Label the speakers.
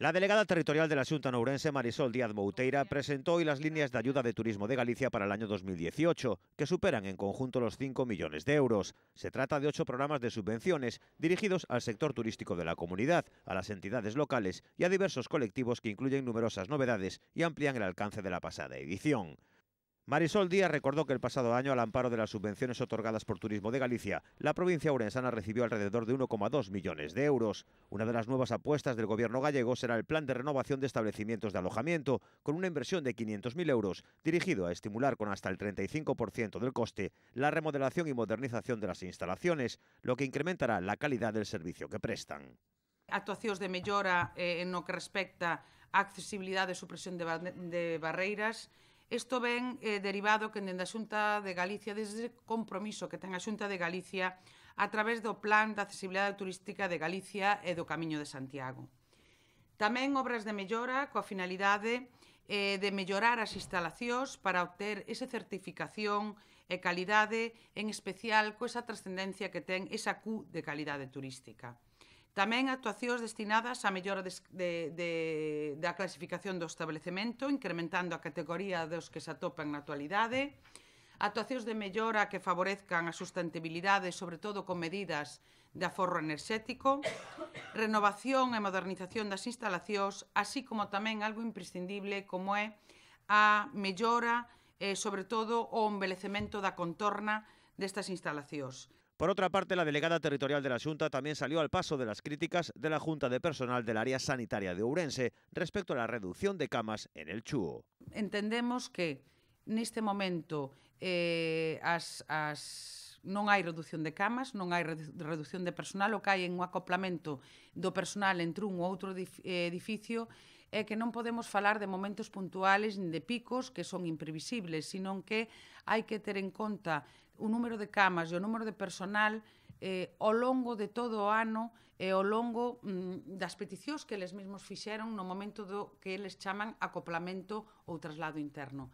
Speaker 1: La delegada territorial de la Junta Nourense, Marisol Díaz Mouteira, presentó hoy las líneas de ayuda de turismo de Galicia para el año 2018, que superan en conjunto los 5 millones de euros. Se trata de ocho programas de subvenciones dirigidos al sector turístico de la comunidad, a las entidades locales y a diversos colectivos que incluyen numerosas novedades y amplían el alcance de la pasada edición. Marisol Díaz recordó que el pasado año, al amparo de las subvenciones otorgadas por Turismo de Galicia, la provincia urensana recibió alrededor de 1,2 millones de euros. Una de las nuevas apuestas del gobierno gallego será el plan de renovación de establecimientos de alojamiento, con una inversión de 500.000 euros, dirigido a estimular con hasta el 35% del coste la remodelación y modernización de las instalaciones, lo que incrementará la calidad del servicio que prestan.
Speaker 2: Actuacións de mellora eh, en lo que respecta a accesibilidade e supresión de, barreras, de Isto ven eh, derivado que dende a Xunta de Galicia, desde compromiso que ten a Xunta de Galicia a través do Plan de Accesibilidade Turística de Galicia e do Camiño de Santiago. Tamén obras de mellora coa finalidade eh, de mellorar as instalacións para obter esa certificación e calidade, en especial coa esa trascendencia que ten esa Q de calidade turística. Tamén actuacións destinadas á mellora de, de, de, da clasificación do establecemento, incrementando a categoría dos que se atopan na actualidade, actuacións de mellora que favorezcan a sustentabilidade, sobre todo con medidas de aforro enerxético, renovación e modernización das instalacións, así como tamén algo imprescindible como é a mellora e, eh, sobre todo, o embelecemento da contorna destas instalacións.
Speaker 1: Por otra parte, la delegada territorial de la Junta también salió al paso de las críticas de la Junta de Personal del Área Sanitaria de Ourense respecto a la reducción de camas en el Chuo.
Speaker 2: Entendemos que en este momento has... Eh, non hai reducción de camas, non hai reducción de personal, o que hai en un acoplamento do personal entre un ou outro eh, edificio é que non podemos falar de momentos puntuales nin de picos que son imprevisibles, sino que hai que ter en conta o número de camas e o número de personal eh, ao longo de todo o ano e ao longo mm, das peticións que eles mesmos fixeron no momento do que eles chaman acoplamento ou traslado interno.